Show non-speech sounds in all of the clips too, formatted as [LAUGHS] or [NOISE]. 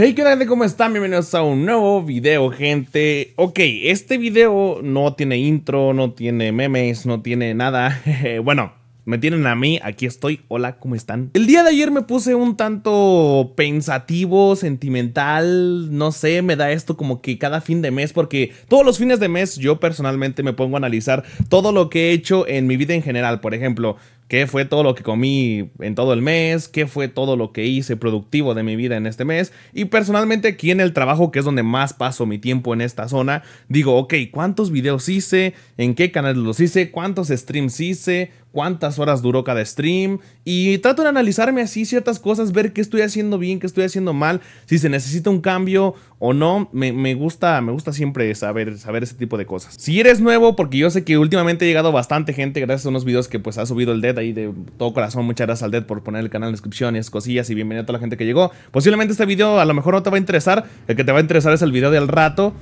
Hey, ¿qué tal? ¿Cómo están? Bienvenidos a un nuevo video, gente. Ok, este video no tiene intro, no tiene memes, no tiene nada. [LAUGHS] bueno, me tienen a mí, aquí estoy. Hola, ¿cómo están? El día de ayer me puse un tanto pensativo, sentimental, no sé, me da esto como que cada fin de mes, porque todos los fines de mes yo personalmente me pongo a analizar todo lo que he hecho en mi vida en general. Por ejemplo, qué fue todo lo que comí en todo el mes, qué fue todo lo que hice productivo de mi vida en este mes y personalmente aquí en el trabajo que es donde más paso mi tiempo en esta zona, digo, ok, ¿cuántos videos hice? ¿En qué canales los hice? ¿Cuántos streams hice? cuántas horas duró cada stream y trato de analizarme así ciertas cosas, ver qué estoy haciendo bien, qué estoy haciendo mal, si se necesita un cambio o no. Me, gusta, me gusta siempre saber, saber ese tipo de cosas. Si eres nuevo, porque yo sé que últimamente ha llegado bastante gente gracias a unos videos que pues ha subido el Dead ahí de todo corazón. Muchas gracias al Dead por poner el canal en la descripción y cosillas y bienvenido a toda la gente que llegó. Posiblemente este video a lo mejor no te va a interesar, el que te va a interesar es el video del rato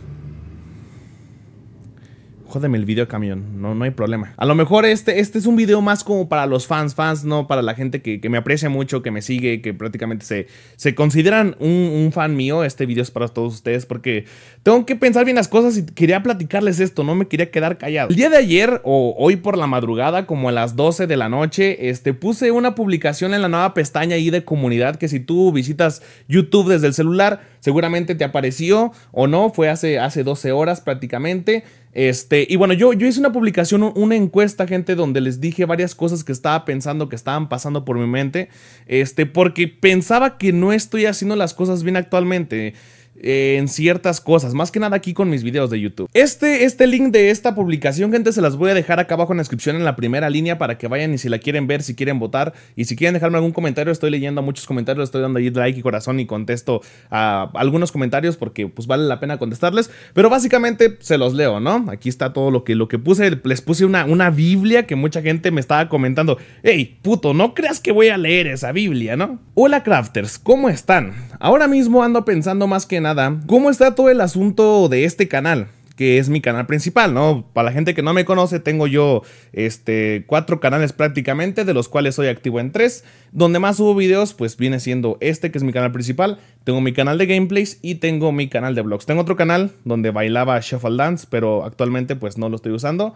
Jódeme el video camión, no, no hay problema. A lo mejor este, este es un video más como para los fans, fans, no para la gente que, me aprecia mucho, que me sigue, que prácticamente se, se consideran un, fan mío. Este video es para todos ustedes porque tengo que pensar bien las cosas y quería platicarles esto, no me quería quedar callado. El día de ayer o hoy por la madrugada, como a las 12 de la noche, este, puse una publicación en la nueva pestaña ahí de comunidad que si tú visitas YouTube desde el celular, Seguramente te apareció o no, fue hace, hace 12 horas prácticamente. Este, y bueno, yo, yo hice una publicación, una encuesta, gente, donde les dije varias cosas que estaba pensando, que estaban pasando por mi mente, este, porque pensaba que no estoy haciendo las cosas bien actualmente en ciertas cosas, más que nada aquí con mis videos de YouTube. Este, este link de esta publicación, gente, se las voy a dejar acá abajo en la descripción en la primera línea para que vayan y si la quieren ver, si quieren votar y si quieren dejarme algún comentario, estoy leyendo muchos comentarios, estoy dando ahí like y corazón y contesto a algunos comentarios porque pues vale la pena contestarles, pero básicamente se los leo, ¿no? Aquí está todo lo que, lo que puse, les puse una, una Biblia que mucha gente me estaba comentando, hey, puto, no creas que voy a leer esa Biblia, ¿no? Hola crafters, ¿cómo están? Ahora mismo ando pensando más que nada cómo está todo el asunto de este canal que es mi canal principal, ¿no? Para la gente que no me conoce, tengo yo este, cuatro canales prácticamente, de los cuales soy activo en tres. Donde más subo videos, pues viene siendo este, que es mi canal principal. Tengo mi canal de gameplays y tengo mi canal de vlogs. Tengo otro canal donde bailaba Shuffle Dance, pero actualmente pues no lo estoy usando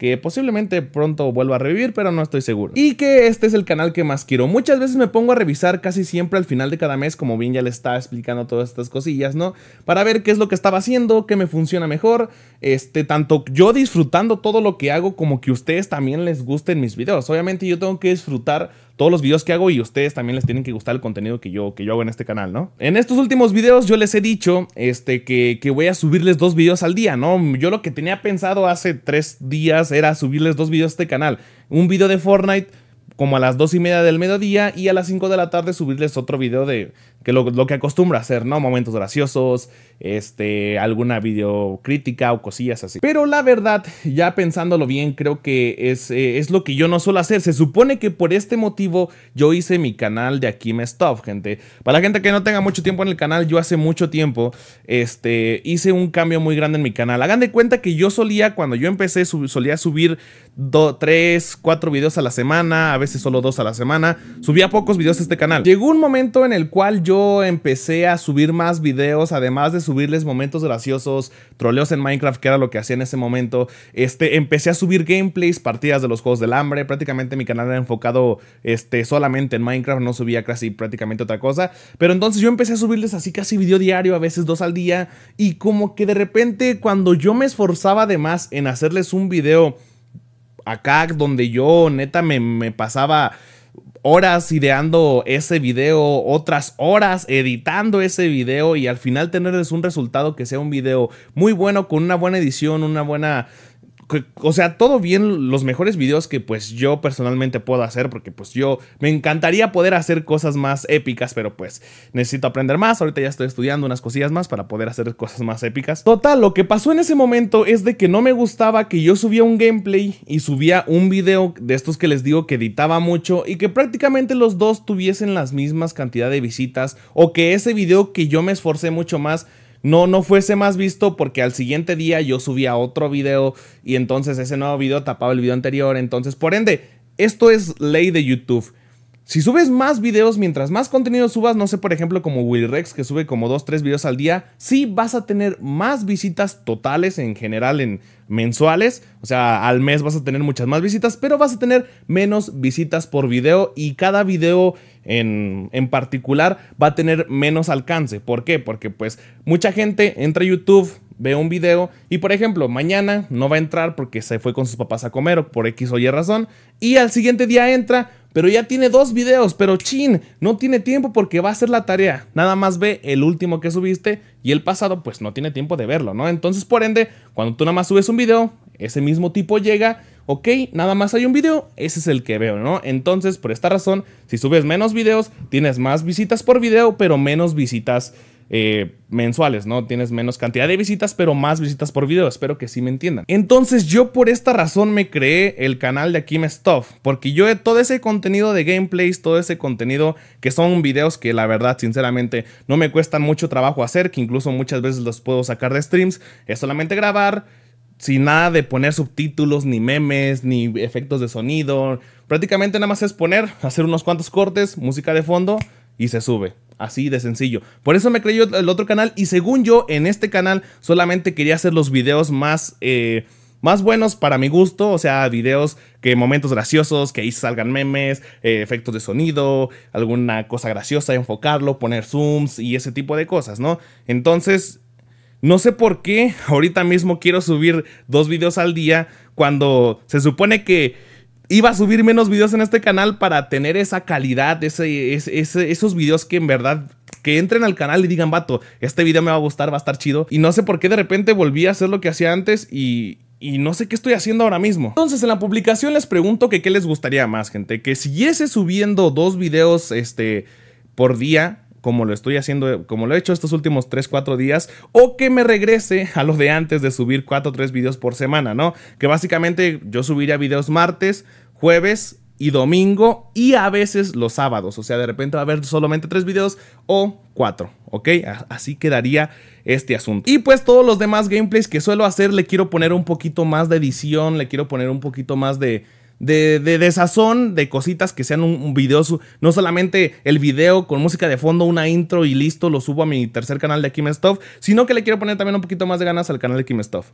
que posiblemente pronto vuelva a revivir, pero no estoy seguro. Y que este es el canal que más quiero. Muchas veces me pongo a revisar casi siempre al final de cada mes, como bien ya le está explicando todas estas cosillas, ¿no? Para ver qué es lo que estaba haciendo, qué me funciona mejor, este, tanto yo disfrutando todo lo que hago como que ustedes también les gusten mis videos. Obviamente yo tengo que disfrutar todos los videos que hago y ustedes también les tienen que gustar el contenido que yo, que yo hago en este canal, ¿no? En estos últimos videos yo les he dicho este, que, voy a subirles dos videos al día, ¿no? Yo lo que tenía pensado hace tres días era subirles dos videos a este canal. Un video de Fortnite como a las dos y media del mediodía y a las cinco de la tarde subirles otro video de, que lo, lo, que acostumbra hacer, ¿no? Momentos graciosos, este, alguna videocrítica o cosillas así. Pero la verdad, ya pensándolo bien, creo que eh, es, lo que yo no suelo hacer. Se supone que por este motivo yo hice mi canal de Aquí Me Stop, gente. Para la gente que no tenga mucho tiempo en el canal, yo hace mucho tiempo este, hice un cambio muy grande en mi canal. Hagan de cuenta que yo solía, cuando yo empecé, solía subir 3, 4 videos a la semana, a veces solo dos a la semana. Subía pocos videos a este canal. Llegó un momento en el cual yo yo empecé a subir más videos, además de subirles momentos graciosos, troleos en Minecraft, que era lo que hacía en ese momento, este, empecé a subir gameplays, partidas de los juegos del hambre, prácticamente mi canal era enfocado este, solamente en Minecraft, no subía casi prácticamente otra cosa, pero entonces yo empecé a subirles así casi video diario, a veces dos al día, y como que de repente cuando yo me esforzaba además en hacerles un video acá donde yo neta me, me pasaba horas ideando ese video, otras horas editando ese video y al final tenerles un resultado que sea un video muy bueno, con una buena edición, una buena o sea, todo bien, los mejores videos que pues yo personalmente puedo hacer, porque pues yo me encantaría poder hacer cosas más épicas, pero pues necesito aprender más, ahorita ya estoy estudiando unas cosillas más para poder hacer cosas más épicas. Total, lo que pasó en ese momento es de que no me gustaba que yo subía un gameplay y subía un video de estos que les digo que editaba mucho y que prácticamente los dos tuviesen las mismas cantidad de visitas o que ese video que yo me esforcé mucho más no, no fuese más visto porque al siguiente día yo subía otro video y entonces ese nuevo video tapaba el video anterior. Entonces, por ende, esto es ley de YouTube. Si subes más videos, mientras más contenido subas, no sé, por ejemplo, como Will Rex, que sube como 2, 3 videos al día, sí vas a tener más visitas totales en general en mensuales. O sea, al mes vas a tener muchas más visitas, pero vas a tener menos visitas por video y cada video en, en particular va a tener menos alcance. ¿Por qué? Porque pues mucha gente entra a YouTube Ve un video y por ejemplo, mañana no va a entrar porque se fue con sus papás a comer o por X o Y razón y al siguiente día entra, pero ya tiene dos videos, pero chin, no tiene tiempo porque va a hacer la tarea. Nada más ve el último que subiste y el pasado pues no tiene tiempo de verlo, ¿no? Entonces, por ende, cuando tú nada más subes un video, ese mismo tipo llega, ok, nada más hay un video, ese es el que veo, ¿no? Entonces, por esta razón, si subes menos videos, tienes más visitas por video, pero menos visitas eh, mensuales, ¿no? Tienes menos cantidad de visitas, pero más visitas por video. Espero que sí me entiendan. Entonces yo por esta razón me creé el canal de Aquí Me Stuff, porque yo todo ese contenido de gameplays, todo ese contenido que son videos que la verdad, sinceramente, no me cuestan mucho trabajo hacer, que incluso muchas veces los puedo sacar de streams, es solamente grabar, sin nada de poner subtítulos, ni memes, ni efectos de sonido. Prácticamente nada más es poner, hacer unos cuantos cortes, música de fondo y se sube. Así de sencillo. Por eso me creyó el otro canal y según yo en este canal solamente quería hacer los videos más... Eh, más buenos para mi gusto, o sea, videos que momentos graciosos, que ahí salgan memes, eh, efectos de sonido, alguna cosa graciosa, enfocarlo, poner zooms y ese tipo de cosas, ¿no? Entonces, no sé por qué [LAUGHS] ahorita mismo quiero subir dos videos al día cuando se supone que iba a subir menos videos en este canal para tener esa calidad, esos videos que en verdad que entren al canal y digan, vato, este video me va a gustar, va a estar chido. Y no sé por qué de repente volví a hacer lo que hacía antes y, no sé qué estoy haciendo ahora mismo. Entonces en la publicación les pregunto que qué les gustaría más, gente, que siguiese subiendo dos videos este, por día como lo estoy haciendo, como lo he hecho estos últimos 3, 4 días, o que me regrese a lo de antes de subir 4 3 videos por semana, ¿no? Que básicamente yo subiría videos martes, jueves y domingo y a veces los sábados, o sea, de repente va a haber solamente 3 videos o 4, ¿ok? Así quedaría este asunto. Y pues todos los demás gameplays que suelo hacer, le quiero poner un poquito más de edición, le quiero poner un poquito más de de, de, de sazón, de cositas que sean un, video, no solamente el video con música de fondo, una intro y listo, lo subo a mi tercer canal de Kim Stuff, sino que le quiero poner también un poquito más de ganas al canal de Kim Stuff.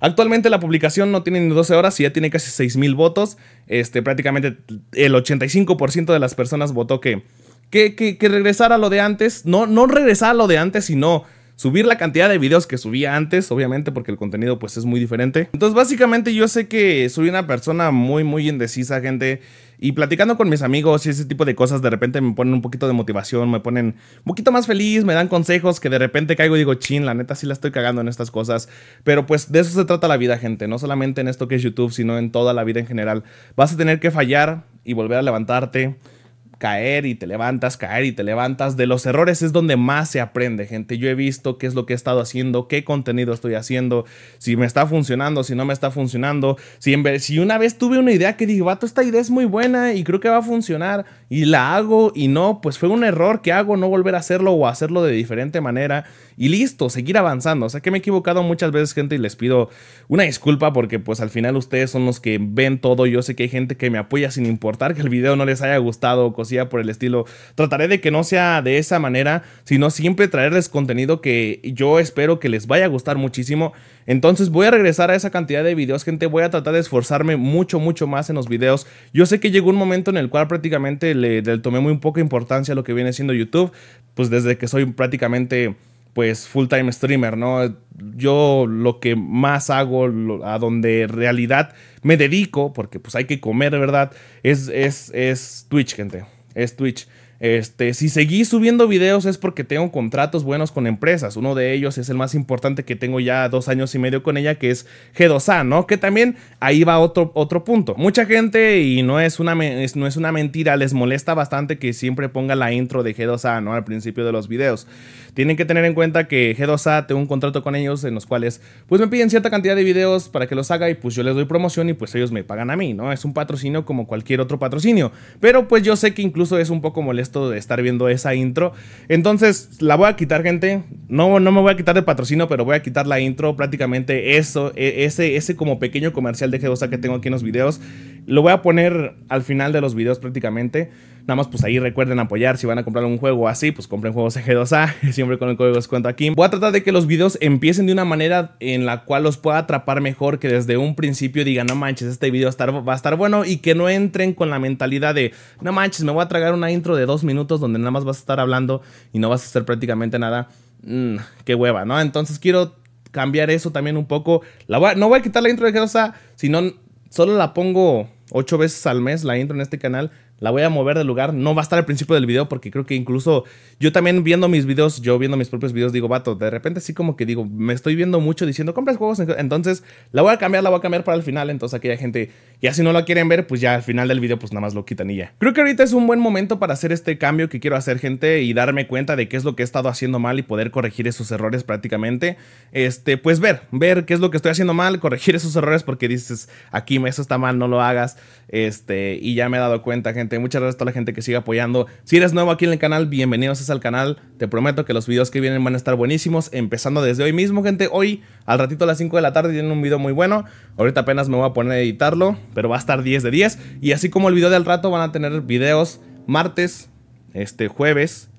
Actualmente la publicación no tiene ni 12 horas y ya tiene casi 6.000 votos. Este, prácticamente el 85% de las personas votó que, que, regresara a lo de antes. No, no regresar a lo de antes, sino subir la cantidad de videos que subía antes, obviamente, porque el contenido pues es muy diferente. Entonces, básicamente yo sé que soy una persona muy, muy indecisa, gente. Y platicando con mis amigos y ese tipo de cosas, de repente me ponen un poquito de motivación, me ponen un poquito más feliz, me dan consejos que de repente caigo y digo, chin, la neta sí la estoy cagando en estas cosas. Pero pues de eso se trata la vida, gente. No solamente en esto que es YouTube, sino en toda la vida en general. Vas a tener que fallar y volver a levantarte caer y te levantas, caer y te levantas. De los errores es donde más se aprende, gente. Yo he visto qué es lo que he estado haciendo, qué contenido estoy haciendo, si me está funcionando, si no me está funcionando. Si, en vez, si una vez tuve una idea que dije, vato, esta idea es muy buena y creo que va a funcionar y la hago y no, pues fue un error que hago no volver a hacerlo o hacerlo de diferente manera y listo, seguir avanzando. O sea que me he equivocado muchas veces, gente, y les pido una disculpa porque pues al final ustedes son los que ven todo. Yo sé que hay gente que me apoya sin importar que el video no les haya gustado o cosía por el estilo. Trataré de que no sea de esa manera, sino siempre traerles contenido que yo espero que les vaya a gustar muchísimo. Entonces voy a regresar a esa cantidad de videos, gente. Voy a tratar de esforzarme mucho, mucho más en los videos. Yo sé que llegó un momento en el cual prácticamente le, tomé muy poca importancia a lo que viene siendo YouTube. Pues desde que soy prácticamente pues full time streamer, ¿no? Yo lo que más hago, a donde en realidad me dedico, porque pues hay que comer, ¿verdad? Es, es, es Twitch, gente. Es Twitch. Este, si seguí subiendo videos es porque tengo contratos buenos con empresas. Uno de ellos es el más importante que tengo ya dos años y medio con ella, que es G2A, ¿no? Que también ahí va otro, otro punto. Mucha gente, y no es, una, no es una mentira, les molesta bastante que siempre ponga la intro de G2A, ¿no? Al principio de los videos. Tienen que tener en cuenta que G2A tengo un contrato con ellos en los cuales, pues me piden cierta cantidad de videos para que los haga y pues yo les doy promoción y pues ellos me pagan a mí, ¿no? Es un patrocinio como cualquier otro patrocinio. Pero pues yo sé que incluso es un poco molesto esto de estar viendo esa intro. Entonces, la voy a quitar, gente. No, no me voy a quitar de patrocinio, pero voy a quitar la intro. Prácticamente eso, e, ese, ese como pequeño comercial de g 2 que tengo aquí en los videos. Lo voy a poner al final de los videos prácticamente. Nada más pues ahí recuerden apoyar si van a comprar un juego así, pues compren juegos G2A, [LAUGHS] siempre con el código os descuento aquí. Voy a tratar de que los videos empiecen de una manera en la cual los pueda atrapar mejor, que desde un principio digan, no manches, este video va a estar bueno y que no entren con la mentalidad de, no manches, me voy a tragar una intro de dos minutos donde nada más vas a estar hablando y no vas a hacer prácticamente nada. Mm, qué hueva, ¿no? Entonces quiero cambiar eso también un poco. no voy a quitar la intro de G2A, sino solo la pongo ocho veces al mes la intro en este canal. La voy a mover de lugar. No va a estar al principio del video porque creo que incluso yo también viendo mis videos, yo viendo mis propios videos, digo, vato, de repente así como que digo, me estoy viendo mucho diciendo, compras juegos. Entonces la voy a cambiar, la voy a cambiar para el final. Entonces aquí hay gente y si no lo quieren ver, pues ya al final del video pues nada más lo quitan y ya. Creo que ahorita es un buen momento para hacer este cambio que quiero hacer gente y darme cuenta de qué es lo que he estado haciendo mal y poder corregir esos errores prácticamente. Este, pues ver, ver qué es lo que estoy haciendo mal, corregir esos errores porque dices, aquí eso está mal, no lo hagas. Este, y ya me he dado cuenta gente. Muchas gracias a toda la gente que sigue apoyando. Si eres nuevo aquí en el canal, bienvenidos al canal. Te prometo que los videos que vienen van a estar buenísimos, empezando desde hoy mismo gente. Hoy al ratito a las 5 de la tarde tienen un video muy bueno. Ahorita apenas me voy a poner a editarlo pero va a estar 10 de 10. Y así como el video del rato, van a tener videos martes, este jueves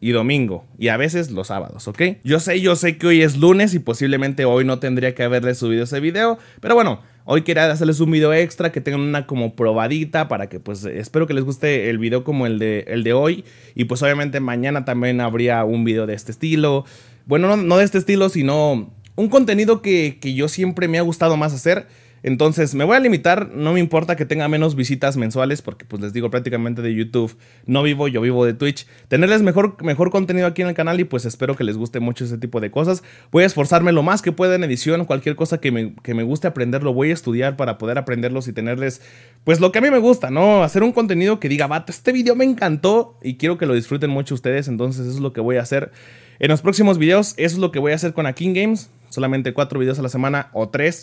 y domingo. Y a veces los sábados, ¿ok? Yo sé, yo sé que hoy es lunes y posiblemente hoy no tendría que haberle subido ese video. Pero bueno, hoy quería hacerles un video extra que tengan una como probadita para que pues espero que les guste el video como el de, el de hoy. Y pues obviamente mañana también habría un video de este estilo. Bueno, no, no de este estilo, sino un contenido que, que yo siempre me ha gustado más hacer entonces, me voy a limitar, no me importa que tenga menos visitas mensuales, porque pues les digo prácticamente de YouTube, no vivo, yo vivo de Twitch. Tenerles mejor, mejor contenido aquí en el canal y pues espero que les guste mucho ese tipo de cosas. Voy a esforzarme lo más que pueda en edición, cualquier cosa que me, guste aprender, lo voy a estudiar para poder aprenderlos y tenerles pues lo que a mí me gusta, ¿no? Hacer un contenido que diga, vato, este video me encantó y quiero que lo disfruten mucho ustedes, entonces eso es lo que voy a hacer. En los próximos videos, eso es lo que voy a hacer con Akin Games, solamente cuatro videos a la semana o tres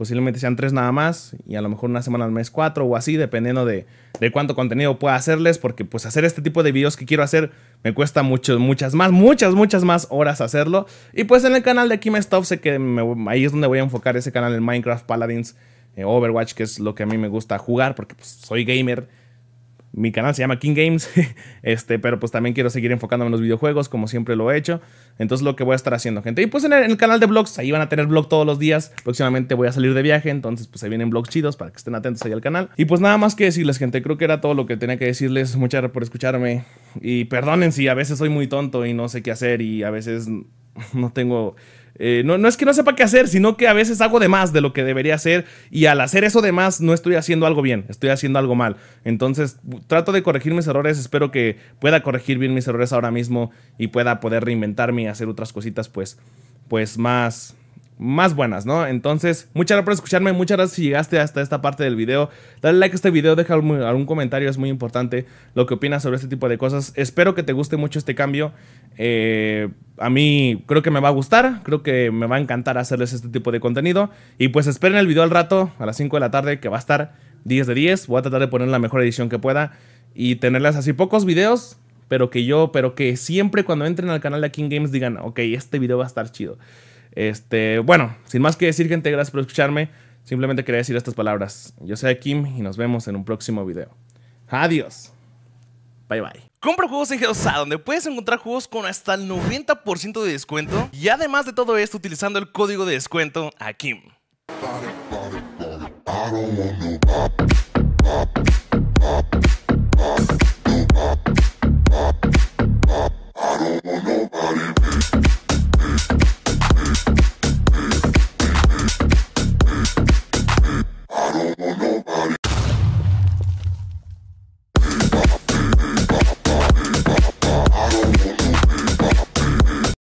posiblemente sean tres nada más y a lo mejor una semana al mes cuatro o así, dependiendo de, de, cuánto contenido pueda hacerles, porque pues hacer este tipo de videos que quiero hacer me cuesta mucho, muchas más, muchas, muchas más horas hacerlo. Y pues en el canal de Kim stop, sé que ahí es donde voy a enfocar ese canal en Minecraft Paladins, eh, Overwatch, que es lo que a mí me gusta jugar, porque pues soy gamer mi canal se llama King Games, [LAUGHS] este, pero pues también quiero seguir enfocándome en los videojuegos, como siempre lo he hecho. Entonces lo que voy a estar haciendo, gente. Y pues en el, canal de vlogs, ahí van a tener blog todos los días. Próximamente voy a salir de viaje, entonces pues ahí vienen vlogs chidos para que estén atentos ahí al canal. Y pues nada más que decirles, gente, creo que era todo lo que tenía que decirles. Muchas gracias por escucharme. Y perdonen si a veces soy muy tonto y no sé qué hacer y a veces [LAUGHS] no tengo eh, no, es que no sepa qué hacer, sino que a veces hago de más de lo que debería hacer y al hacer eso de más no estoy haciendo algo bien, estoy haciendo algo mal. Entonces trato de corregir mis errores, espero que pueda corregir bien mis errores ahora mismo y pueda poder reinventarme y hacer otras cositas pues, pues más, más buenas, ¿no? Entonces, muchas gracias por escucharme, muchas gracias si llegaste hasta esta parte del video. Dale like a este video, deja algún, comentario, es muy importante lo que opinas sobre este tipo de cosas. Espero que te guste mucho este cambio. Eh, a mí creo que me va a gustar, creo que me va a encantar hacerles este tipo de contenido. Y pues esperen el video al rato, a las 5 de la tarde, que va a estar 10 de 10. Voy a tratar de poner la mejor edición que pueda y tenerles así pocos videos pero que yo, pero que siempre cuando entren al canal de King Games digan, ok, este video va a estar chido. Este, bueno, sin más que decir, gente, gracias por escucharme. Simplemente quería decir estas palabras. Yo soy Kim y nos vemos en un próximo video. Adiós. Bye bye. Compra juegos en g a donde puedes encontrar juegos con hasta el 90% de descuento. Y además de todo esto, utilizando el código de descuento a Kim.